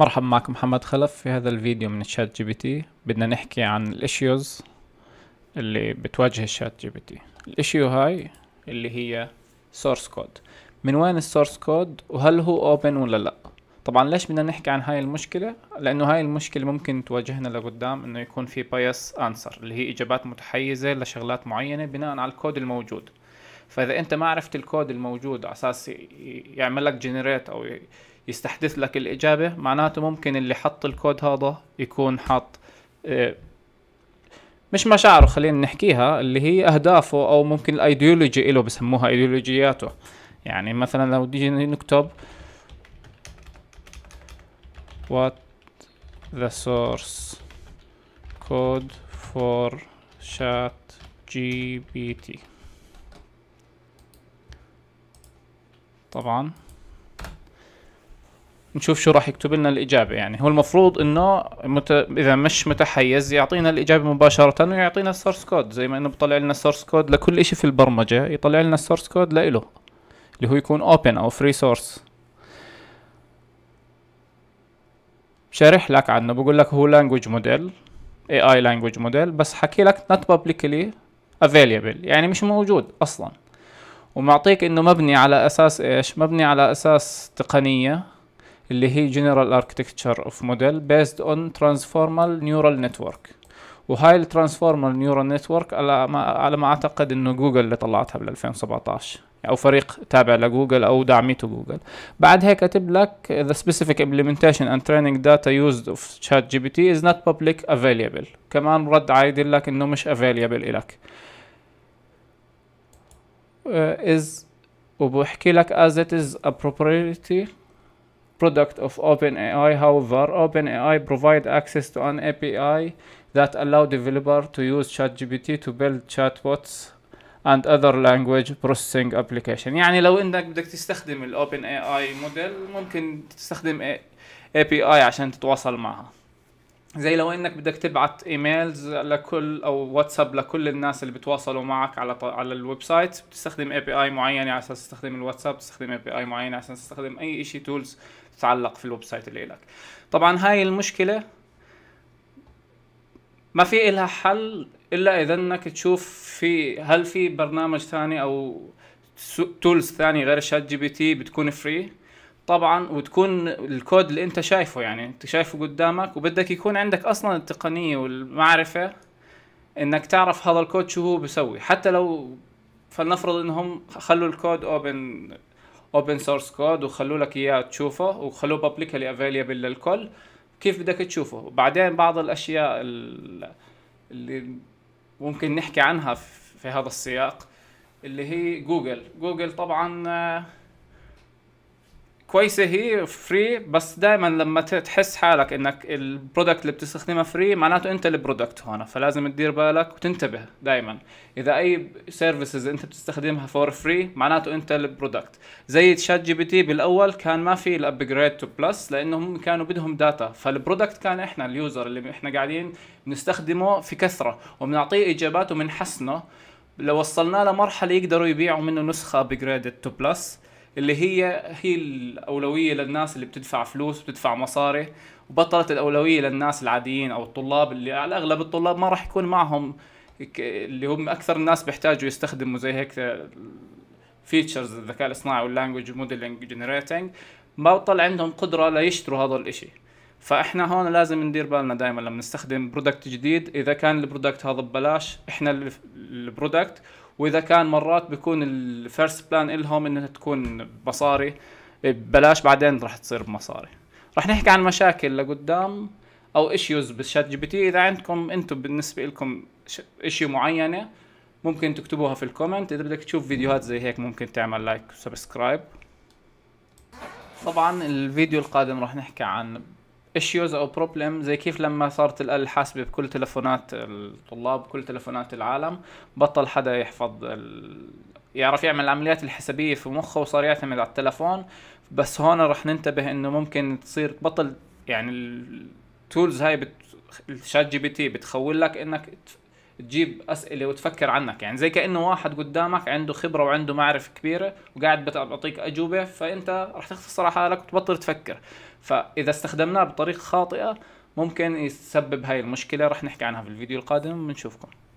مرحبا معكم محمد خلف في هذا الفيديو من الشات جي بي تي بدنا نحكي عن الاشيوز اللي بتواجه الشات جي بي تي الاشيو هاي اللي هي سورس كود من وين السورس كود وهل هو اوبن ولا لا طبعا ليش بدنا نحكي عن هاي المشكلة لانه هاي المشكلة ممكن تواجهنا لقدام انه يكون في بايس انسر اللي هي اجابات متحيزة لشغلات معينة بناء على الكود الموجود فاذا انت ما عرفت الكود الموجود على اساس يعمل لك جنريت او يستحدث لك الإجابة معناته ممكن اللي حط الكود هذا يكون حط آه، مش مشاعره خلينا نحكيها اللي هي أهدافه أو ممكن الأيديولوجي إله بسموها أيديولوجياته يعني مثلا لو نجي نكتب what the source code for chat GPT طبعا نشوف شو راح يكتب لنا الاجابه يعني هو المفروض انه مت... اذا مش متحيز يعطينا الاجابه مباشره ويعطينا السورس كود زي ما انه بيطلع لنا السورس كود لكل شيء في البرمجه يطلع لنا السورس كود لإله اللي هو يكون اوبن او فري سورس شارح لك عنه بقول لك هو لانجوج موديل اي اي لانجوج موديل بس حكي لك نوت بابليكلي افيليبل يعني مش موجود اصلا ومعطيك انه مبني على اساس ايش مبني على اساس تقنيه اللي هي General Architecture of Model based on Transformal Neural Network وهاي الترانسفورمر نيورال نتورك على ما اعتقد انه جوجل اللي طلعتها بال 2017 او فريق تابع لجوجل او دعميته جوجل بعد هيك كاتب لك the specific implementation and training data used of chat GPT is not public available كمان رد عايد لك انه مش available الك uh, is وبحكي لك as it is a proprietary product of OpenAI. However, OpenAI provide access to an API that allow developer to use ChatGPT to build chatbots and other language processing application يعني لو انك بدك تستخدم الاوبن اي اي ممكن تستخدم API عشان تتواصل معها زي لو انك بدك تبعت ايميلز لكل او واتساب لكل الناس اللي بتواصلوا معك على ط... على الويب سايت بتستخدم اي بي اي معينه على اساس تستخدم الواتساب بتستخدم اي بي اي معينه على اساس تستخدم اي شيء تولز تتعلق في الويب سايت اللي لك طبعا هاي المشكله ما في إلها حل الا اذا انك تشوف في هل في برنامج ثاني او تولز ثاني غير شات جي بي تي بتكون فري طبعا وتكون الكود اللي انت شايفه يعني انت شايفه قدامك وبدك يكون عندك اصلا التقنيه والمعرفه انك تعرف هذا الكود شو هو بيسوي حتى لو فلنفرض انهم خلوا الكود اوبن اوبن سورس كود وخلوا لك اياه تشوفه وخلوه بابليكلي افيليبل للكل كيف بدك تشوفه وبعدين بعض الاشياء اللي ممكن نحكي عنها في هذا السياق اللي هي جوجل جوجل طبعا كويسه هي فري بس دائما لما تحس حالك انك البرودكت اللي بتستخدمها فري معناته انت البرودكت هون فلازم تدير بالك وتنتبه دائما اذا اي سيرفيسز انت بتستخدمها فور فري معناته انت البرودكت زي تشات جي بي تي بالاول كان ما في الابجريد تو بلس لانهم كانوا بدهم داتا فالبرودكت كان احنا اليوزر اللي احنا قاعدين بنستخدمه في كثره وبنعطيه اجابات وبنحسنه لو وصلناه لمرحله يقدروا يبيعوا منه نسخه ابجريد تو بلس اللي هي هي الاولويه للناس اللي بتدفع فلوس وبتدفع مصاري وبطلت الاولويه للناس العاديين او الطلاب اللي على اغلب الطلاب ما راح يكون معهم اللي هم اكثر الناس بيحتاجوا يستخدموا زي هيك فيتشرز آه، الذكاء الاصطناعي واللانجوج موديلنج جنريتنج ما بطل عندهم قدره ليشتروا هذا الاشي فاحنا هون لازم ندير بالنا دائما لما نستخدم برودكت جديد اذا كان البرودكت هذا ببلاش احنا البرودكت واذا كان مرات بيكون الفيرست بلان الهم انها تكون بمصاري ببلاش إيه، بعدين راح تصير بمصاري راح نحكي عن مشاكل لقدام او ايشيوز بالشات جي بي تي اذا عندكم انتم بالنسبه لكم ايشيو معينه ممكن تكتبوها في الكومنت اذا بدك تشوف فيديوهات زي هيك ممكن تعمل لايك وسبسكرايب طبعا الفيديو القادم راح نحكي عن ايشيوز او بروبلم زي كيف لما صارت الآلة الحاسبة بكل تلفونات الطلاب بكل تلفونات العالم بطل حدا يحفظ ال... يعرف يعمل العمليات الحسابية في مخه وصار يعتمد على التلفون بس هون رح ننتبه انه ممكن تصير تبطل يعني التولز هاي بت... الشات جي بي تي بتخول لك انك تجيب اسئله وتفكر عنك يعني زي كانه واحد قدامك عنده خبره وعنده معرفه كبيره وقاعد بيعطيك اجوبه فانت رح تختصر على حالك وتبطل تفكر فاذا استخدمناه بطريقه خاطئه ممكن يسبب هاي المشكله رح نحكي عنها في الفيديو القادم بنشوفكم